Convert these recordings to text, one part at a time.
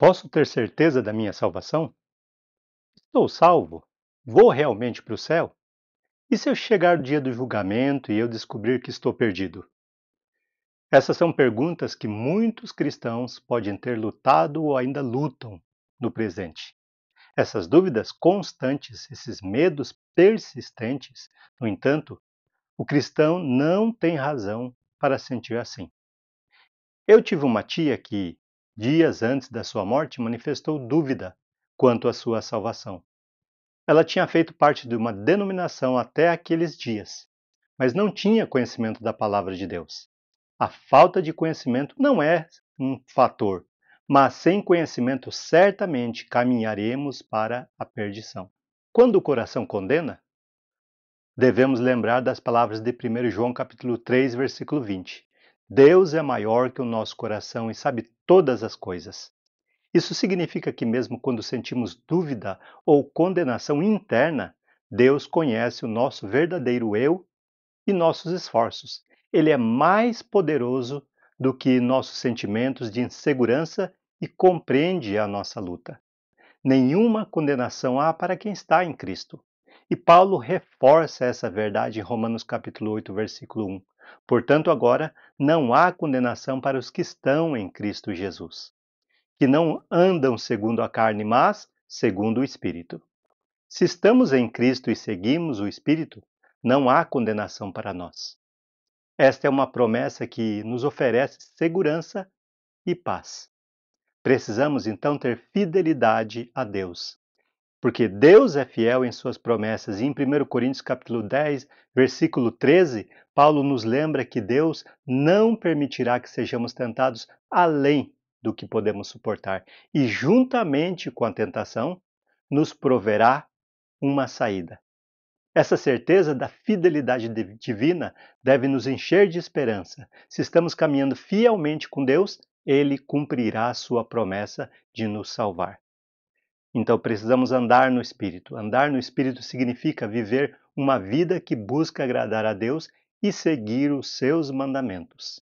Posso ter certeza da minha salvação? Estou salvo? Vou realmente para o céu? E se eu chegar o dia do julgamento e eu descobrir que estou perdido? Essas são perguntas que muitos cristãos podem ter lutado ou ainda lutam no presente. Essas dúvidas constantes, esses medos persistentes, no entanto, o cristão não tem razão para sentir assim. Eu tive uma tia que, dias antes da sua morte, manifestou dúvida quanto à sua salvação. Ela tinha feito parte de uma denominação até aqueles dias, mas não tinha conhecimento da palavra de Deus. A falta de conhecimento não é um fator, mas sem conhecimento certamente caminharemos para a perdição. Quando o coração condena, devemos lembrar das palavras de 1 João capítulo 3, versículo 20. Deus é maior que o nosso coração e sabe todas as coisas. Isso significa que, mesmo quando sentimos dúvida ou condenação interna, Deus conhece o nosso verdadeiro eu e nossos esforços. Ele é mais poderoso do que nossos sentimentos de insegurança e compreende a nossa luta. Nenhuma condenação há para quem está em Cristo. E Paulo reforça essa verdade em Romanos capítulo 8, versículo 1. Portanto, agora não há condenação para os que estão em Cristo Jesus, que não andam segundo a carne, mas segundo o Espírito. Se estamos em Cristo e seguimos o Espírito, não há condenação para nós. Esta é uma promessa que nos oferece segurança e paz. Precisamos então ter fidelidade a Deus porque Deus é fiel em suas promessas. E em 1 Coríntios capítulo 10, versículo 13, Paulo nos lembra que Deus não permitirá que sejamos tentados além do que podemos suportar, e juntamente com a tentação, nos proverá uma saída. Essa certeza da fidelidade divina deve nos encher de esperança. Se estamos caminhando fielmente com Deus, ele cumprirá a sua promessa de nos salvar. Então precisamos andar no Espírito. Andar no Espírito significa viver uma vida que busca agradar a Deus e seguir os seus mandamentos.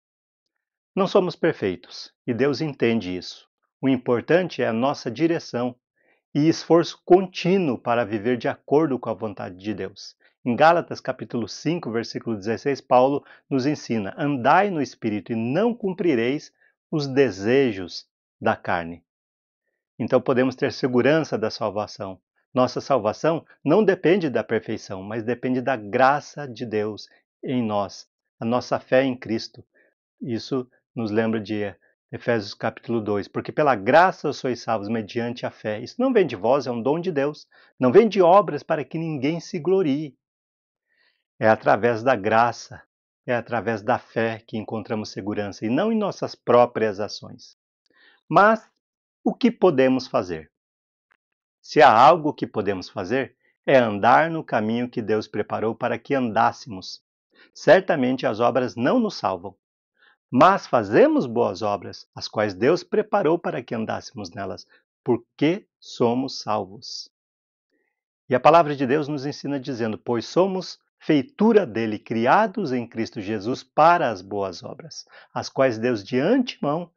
Não somos perfeitos e Deus entende isso. O importante é a nossa direção e esforço contínuo para viver de acordo com a vontade de Deus. Em Gálatas capítulo 5, versículo 16, Paulo nos ensina: Andai no espírito e não cumprireis os desejos da carne. Então podemos ter segurança da salvação. Nossa salvação não depende da perfeição, mas depende da graça de Deus em nós, a nossa fé em Cristo. Isso nos lembra de Efésios capítulo 2, porque pela graça sois salvos mediante a fé. Isso não vem de vós, é um dom de Deus. Não vem de obras para que ninguém se glorie. É através da graça, é através da fé que encontramos segurança e não em nossas próprias ações. Mas o que podemos fazer? Se há algo que podemos fazer, é andar no caminho que Deus preparou para que andássemos. Certamente as obras não nos salvam, mas fazemos boas obras, as quais Deus preparou para que andássemos nelas, porque somos salvos. E a palavra de Deus nos ensina dizendo: Pois somos feitura dele, criados em Cristo Jesus para as boas obras, as quais Deus de antemão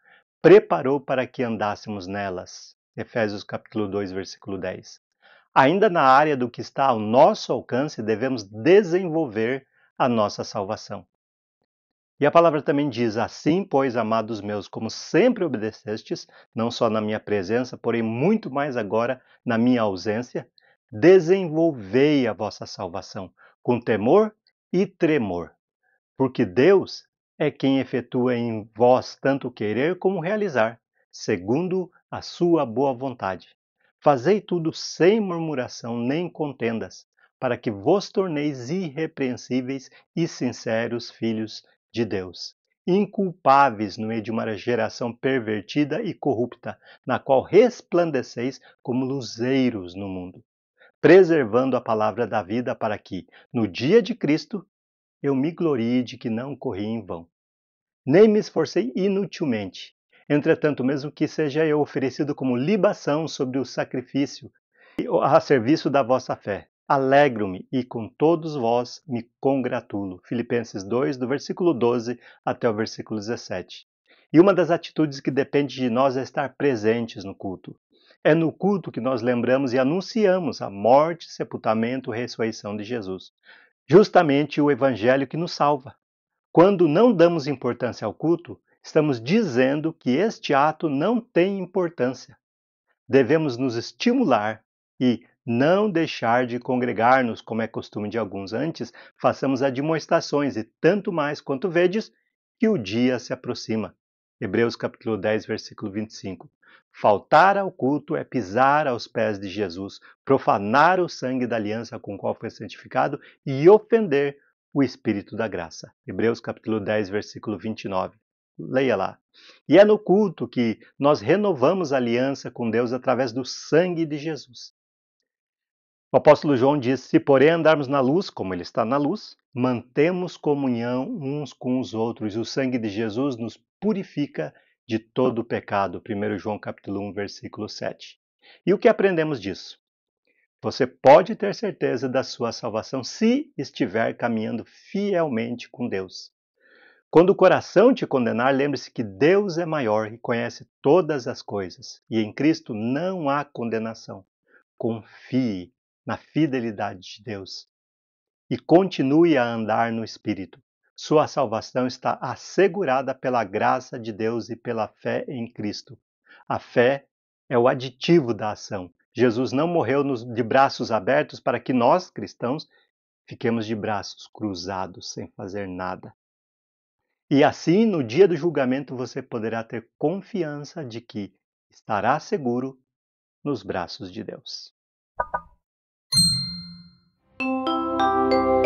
preparou para que andássemos nelas. Efésios capítulo 2, versículo 10. Ainda na área do que está ao nosso alcance, devemos desenvolver a nossa salvação. E a palavra também diz: Assim, pois, amados meus, como sempre obedecestes, não só na minha presença, porém muito mais agora na minha ausência, desenvolvei a vossa salvação com temor e tremor. Porque Deus é quem efetua em vós tanto querer como realizar, segundo a sua boa vontade. Fazei tudo sem murmuração nem contendas, para que vos torneis irrepreensíveis e sinceros filhos de Deus, inculpáveis no meio de uma geração pervertida e corrupta, na qual resplandeceis como luzeiros no mundo, preservando a palavra da vida para que, no dia de Cristo, eu me glorie de que não corri em vão. Nem me esforcei inutilmente. Entretanto, mesmo que seja eu oferecido como libação sobre o sacrifício a serviço da vossa fé, alegro-me e com todos vós me congratulo. Filipenses 2, do versículo 12 até o versículo 17. E uma das atitudes que depende de nós é estar presentes no culto. É no culto que nós lembramos e anunciamos a morte, sepultamento e ressurreição de Jesus justamente o Evangelho que nos salva. Quando não damos importância ao culto, estamos dizendo que este ato não tem importância. Devemos nos estimular e não deixar de congregar-nos, como é costume de alguns antes, façamos admoestações e tanto mais quanto vedes que o dia se aproxima. Hebreus capítulo 10, versículo 25. Faltar ao culto é pisar aos pés de Jesus, profanar o sangue da aliança com o qual foi santificado e ofender o Espírito da graça. Hebreus capítulo 10, versículo 29. Leia lá. E é no culto que nós renovamos a aliança com Deus através do sangue de Jesus. O apóstolo João diz: Se porém andarmos na luz, como ele está na luz, mantemos comunhão uns com os outros, e o sangue de Jesus nos purifica de todo o pecado. 1 João capítulo 1, versículo 7. E o que aprendemos disso? Você pode ter certeza da sua salvação se estiver caminhando fielmente com Deus. Quando o coração te condenar, lembre-se que Deus é maior e conhece todas as coisas, e em Cristo não há condenação. Confie, na fidelidade de Deus e continue a andar no Espírito. Sua salvação está assegurada pela graça de Deus e pela fé em Cristo. A fé é o aditivo da ação. Jesus não morreu nos, de braços abertos para que nós, cristãos, fiquemos de braços cruzados sem fazer nada. E assim, no dia do julgamento, você poderá ter confiança de que estará seguro nos braços de Deus. Thank you.